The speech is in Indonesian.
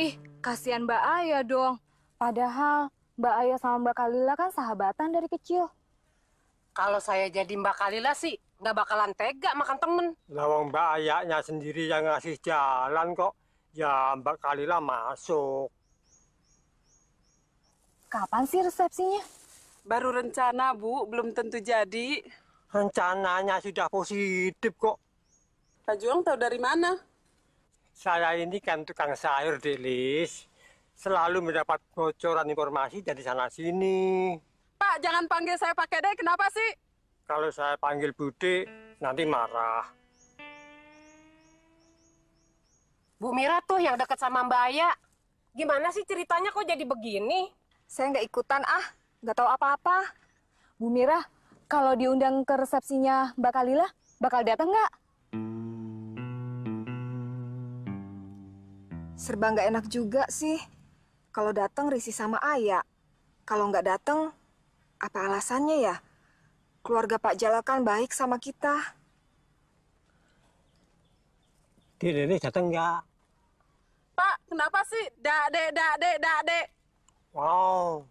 Ih, kasihan Mbak Aya dong. Padahal Mbak Aya sama Mbak Kalila kan sahabatan dari kecil. Kalau saya jadi Mbak Kalila sih, nggak bakalan tega makan temen. Lawang Mbak Ayanya sendiri yang ngasih jalan kok. Ya Mbak Kalila masuk. Kapan sih resepsinya? Baru rencana, Bu. Belum tentu jadi. Rencananya sudah positif kok. Pak Juang tahu dari mana? saya ini kan tukang sayur, Delis. Selalu mendapat bocoran informasi dari sana sini. Pak, jangan panggil saya Pak deh. Kenapa sih? Kalau saya panggil Budi nanti marah. Bu Mira tuh yang dekat sama Mbak Aya. Gimana sih ceritanya kok jadi begini? Saya nggak ikutan ah, nggak tahu apa-apa. Bu Mira, kalau diundang ke resepsinya Mbak Kalila, bakal datang nggak? Serba nggak enak juga sih. Kalau datang risih sama Ayah. Kalau nggak datang, apa alasannya ya? Keluarga Pak Jalal kan baik sama kita. Dede datang nggak? Pak, kenapa sih? Dade, dade, dade. Wow,